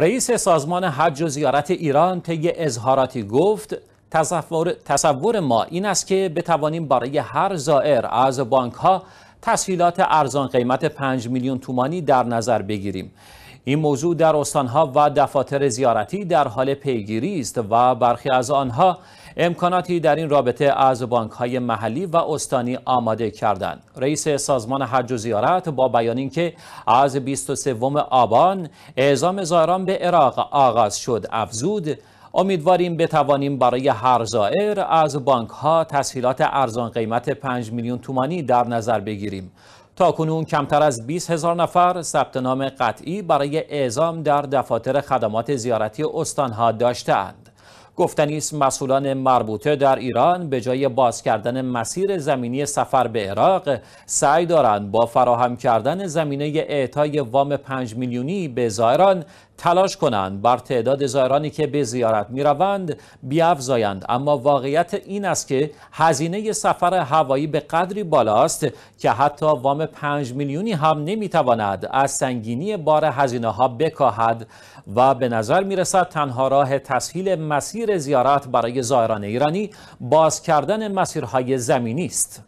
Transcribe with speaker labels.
Speaker 1: رئیس سازمان حج و زیارت ایران طی اظهاراتی گفت تصور, ما این است که بتوانیم برای هر زائر از بانک ها تسهیلات ارزان قیمت 5 میلیون تومانی در نظر بگیریم این موضوع در استانها و دفاتر زیارتی در حال پیگیری است و برخی از آنها امکاناتی در این رابطه از بانک های محلی و استانی آماده کردند. رئیس سازمان حج و زیارت با بیان اینکه از 23 آبان اعزام زائران به عراق آغاز شد افزود امیدواریم بتوانیم برای هر زائر از بانک ها تسهیلات ارزان قیمت 5 میلیون تومانی در نظر بگیریم تا کنون کمتر از 20 هزار نفر ثبت نام قطعی برای اعزام در دفاتر خدمات زیارتی استانها داشتند. گفتنی مسئولان مربوطه در ایران به جای باز کردن مسیر زمینی سفر به عراق سعی دارند با فراهم کردن زمینه اعطای وام 5 میلیونی به زائران تلاش کنند بر تعداد زائرانی که به زیارت می روند بیافزایند اما واقعیت این است که هزینه سفر هوایی به قدری بالاست که حتی وام 5 میلیونی هم نمی تواند از سنگینی بار هزینه ها بکاهد و به نظر می رسد تنها راه تسهیل مسیر زیارت برای زائران ایرانی باز کردن مسیرهای زمینی است